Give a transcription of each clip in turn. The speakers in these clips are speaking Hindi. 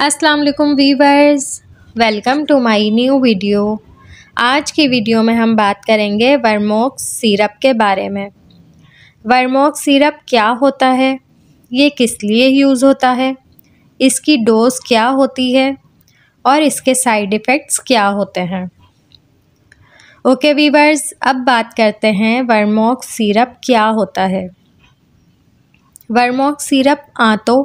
अस्सलाम वालेकुम viewers welcome to my new video आज की वीडियो में हम बात करेंगे वर्मोक्स सिरप के बारे में वर्मोक्स सिरप क्या होता है ये किस लिए यूज़ होता है इसकी डोज क्या होती है और इसके साइड इफ़ेक्ट्स क्या होते हैं ओके वीवर्स अब बात करते हैं वर्मोक्स सिरप क्या होता है वर्मोक्स सिरप आँतों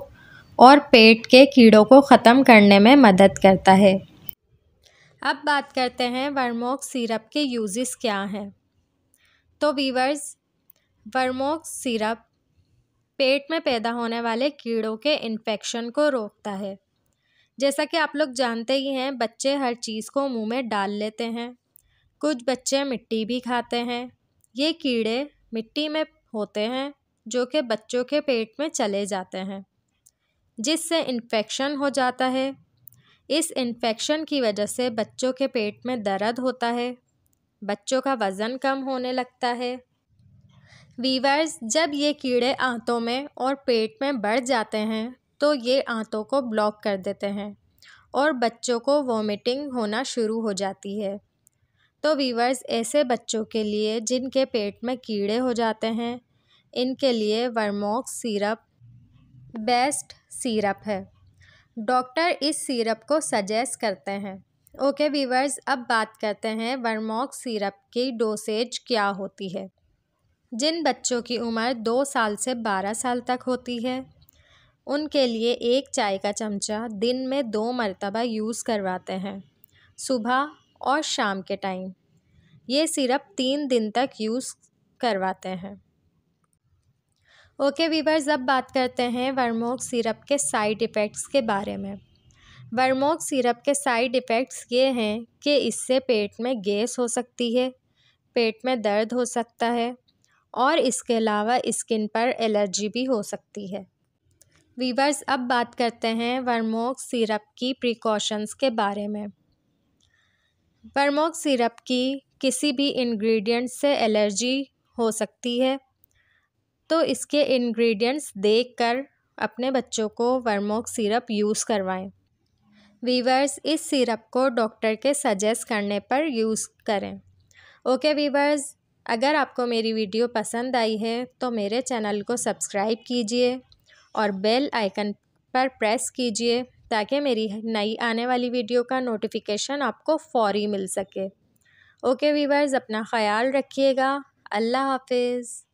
और पेट के कीड़ों को ख़त्म करने में मदद करता है अब बात करते हैं वर्मोक्स सिरप के यूजेस क्या हैं तो वीवर्स वर्मोक्स सिरप पेट में पैदा होने वाले कीड़ों के इन्फेक्शन को रोकता है जैसा कि आप लोग जानते ही हैं बच्चे हर चीज़ को मुंह में डाल लेते हैं कुछ बच्चे मिट्टी भी खाते हैं ये कीड़े मिट्टी में होते हैं जो कि बच्चों के पेट में चले जाते हैं जिससे इन्फेक्शन हो जाता है इस इन्फेक्शन की वजह से बच्चों के पेट में दर्द होता है बच्चों का वज़न कम होने लगता है वीवर्स जब ये कीड़े आंतों में और पेट में बढ़ जाते हैं तो ये आंतों को ब्लॉक कर देते हैं और बच्चों को वॉमिटिंग होना शुरू हो जाती है तो वीवर्स ऐसे बच्चों के लिए जिनके पेट में कीड़े हो जाते हैं इनके लिए वर्मोक्स सिरप बेस्ट सिरप है डॉक्टर इस सिरप को सजेस्ट करते हैं ओके वीवर्स अब बात करते हैं वर्मोक सीरप की डोसेज क्या होती है जिन बच्चों की उम्र दो साल से बारह साल तक होती है उनके लिए एक चाय का चमचा दिन में दो मरतबा यूज़ करवाते हैं सुबह और शाम के टाइम ये सिरप तीन दिन तक यूज़ करवाते हैं ओके वीवर्स अब बात करते हैं वर्मोक सिरप के साइड इफ़ेक्ट्स के बारे में वर्मोक सिरप के साइड इफ़ेक्ट्स ये हैं कि इससे पेट में गैस हो सकती है पेट में दर्द हो सकता है और इसके अलावा स्किन पर एलर्जी भी हो सकती है वीवर्स अब बात करते हैं वर्मोक सिरप की प्रिकॉशंस के बारे में वर्मोक सिरप की किसी भी इंग्रेडिएंट से एलर्जी हो सकती है तो इसके इंग्रेडिएंट्स देखकर अपने बच्चों को वर्मोक सिरप यूज़ करवाएं वीवर्स इस सिरप को डॉक्टर के सजेस्ट करने पर यूज़ करें ओके वीवर्स अगर आपको मेरी वीडियो पसंद आई है तो मेरे चैनल को सब्सक्राइब कीजिए और बेल आइकन पर प्रेस कीजिए ताकि मेरी नई आने वाली वीडियो का नोटिफिकेशन आपको फौरी मिल सके ओके वीवर्स अपना ख्याल रखिएगा अल्लाह हाफिज़